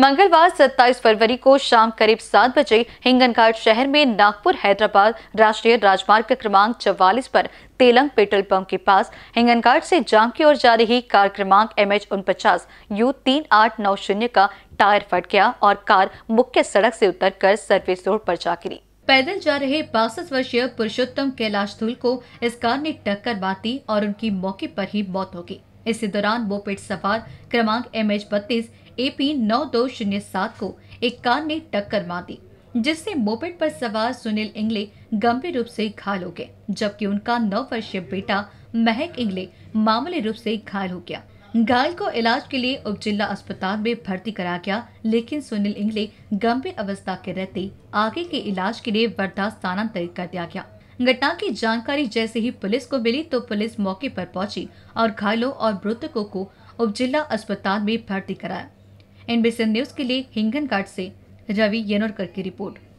मंगलवार 27 फरवरी को शाम करीब सात बजे हिंगनघाट शहर में नागपुर हैदराबाद राष्ट्रीय राजमार्ग क्रमांक चौवालीस पर तेलंग पेट्रोल पंप के पास हिंगनघाट से जाम की ओर जा रही कार क्रमांक एम एच उनपचास यू तीन आठ नौ शून्य का टायर फट गया और कार मुख्य सड़क से उतरकर सर्विस रोड पर जा गिरी पैदल जा रहे बासठ वर्षीय पुरुषोत्तम कैलाश धूल को इस कार ने टक्कर मार और उनकी मौके पर ही मौत हो गई इसी दौरान पेट सवार क्रमांक एम एच बत्तीस ए पी नौ दो शून्य सात को एक कार ने टक्कर मार दी जिससे मोपेट पर सवार सुनील इंगले गंभीर रूप से घायल हो गए जबकि उनका नौ वर्षीय बेटा महक इंगले मामूली रूप से घायल हो गया घायल को इलाज के लिए उप जिला अस्पताल में भर्ती कराया गया लेकिन सुनील इंगले गंभीर अवस्था के रहते आगे के इलाज के लिए वर्धा स्थानांतरित कर दिया गया घटना की जानकारी जैसे ही पुलिस को मिली तो पुलिस मौके पर पहुंची और घायलों और मृतकों को उपजिला अस्पताल में भर्ती कराया एनबीसी न्यूज के लिए घाट से रवि येनोरकर की रिपोर्ट